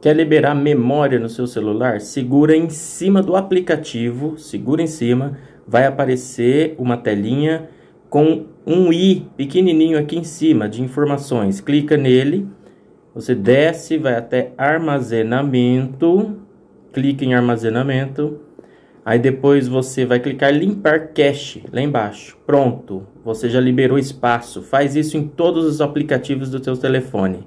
Quer liberar memória no seu celular? Segura em cima do aplicativo, segura em cima, vai aparecer uma telinha com um i pequenininho aqui em cima de informações. Clica nele, você desce, vai até armazenamento, clica em armazenamento. Aí depois você vai clicar limpar cache lá embaixo. Pronto, você já liberou espaço. Faz isso em todos os aplicativos do seu telefone.